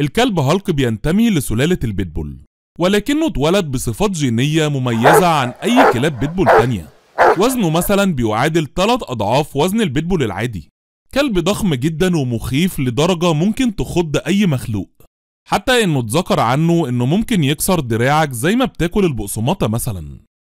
الكلب هالك بينتمي لسلالة البيتبول ولكنه اتولد بصفات جينية مميزة عن أي كلاب بيتبول تانية وزنه مثلا بيعادل 3 أضعاف وزن البيتبول العادي كلب ضخم جدا ومخيف لدرجة ممكن تخض أي مخلوق حتى إنه اتذكر عنه إنه ممكن يكسر دراعك زي ما بتاكل البقسماطة مثلا